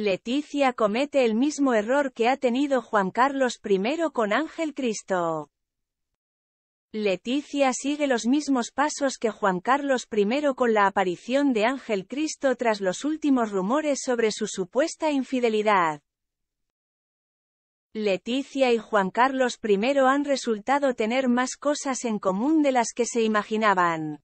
Leticia comete el mismo error que ha tenido Juan Carlos I con Ángel Cristo. Leticia sigue los mismos pasos que Juan Carlos I con la aparición de Ángel Cristo tras los últimos rumores sobre su supuesta infidelidad. Leticia y Juan Carlos I han resultado tener más cosas en común de las que se imaginaban.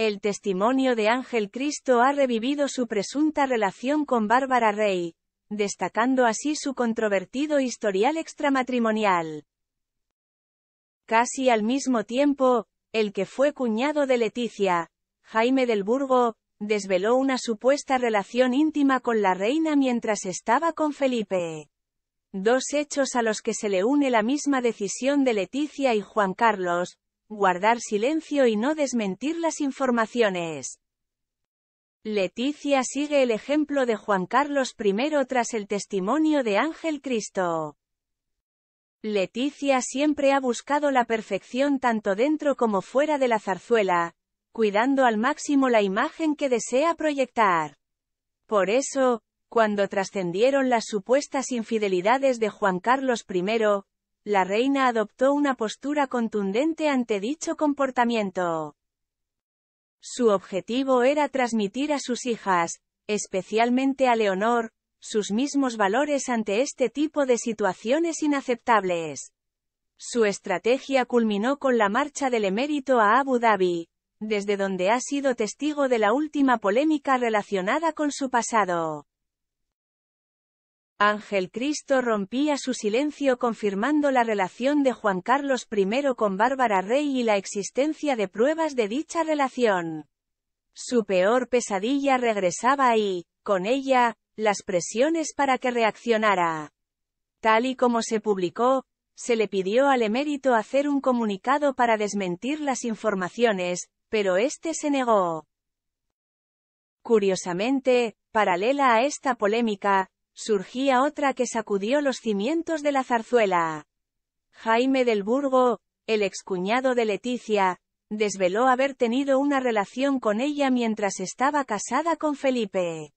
El testimonio de Ángel Cristo ha revivido su presunta relación con Bárbara Rey, destacando así su controvertido historial extramatrimonial. Casi al mismo tiempo, el que fue cuñado de Leticia, Jaime del Burgo, desveló una supuesta relación íntima con la reina mientras estaba con Felipe. Dos hechos a los que se le une la misma decisión de Leticia y Juan Carlos, guardar silencio y no desmentir las informaciones. Leticia sigue el ejemplo de Juan Carlos I tras el testimonio de Ángel Cristo. Leticia siempre ha buscado la perfección tanto dentro como fuera de la zarzuela, cuidando al máximo la imagen que desea proyectar. Por eso, cuando trascendieron las supuestas infidelidades de Juan Carlos I, la reina adoptó una postura contundente ante dicho comportamiento. Su objetivo era transmitir a sus hijas, especialmente a Leonor, sus mismos valores ante este tipo de situaciones inaceptables. Su estrategia culminó con la marcha del emérito a Abu Dhabi, desde donde ha sido testigo de la última polémica relacionada con su pasado. Ángel Cristo rompía su silencio confirmando la relación de Juan Carlos I con Bárbara Rey y la existencia de pruebas de dicha relación. Su peor pesadilla regresaba y, con ella, las presiones para que reaccionara. Tal y como se publicó, se le pidió al emérito hacer un comunicado para desmentir las informaciones, pero este se negó. Curiosamente, paralela a esta polémica, surgía otra que sacudió los cimientos de la zarzuela. Jaime del Burgo, el excuñado de Leticia, desveló haber tenido una relación con ella mientras estaba casada con Felipe.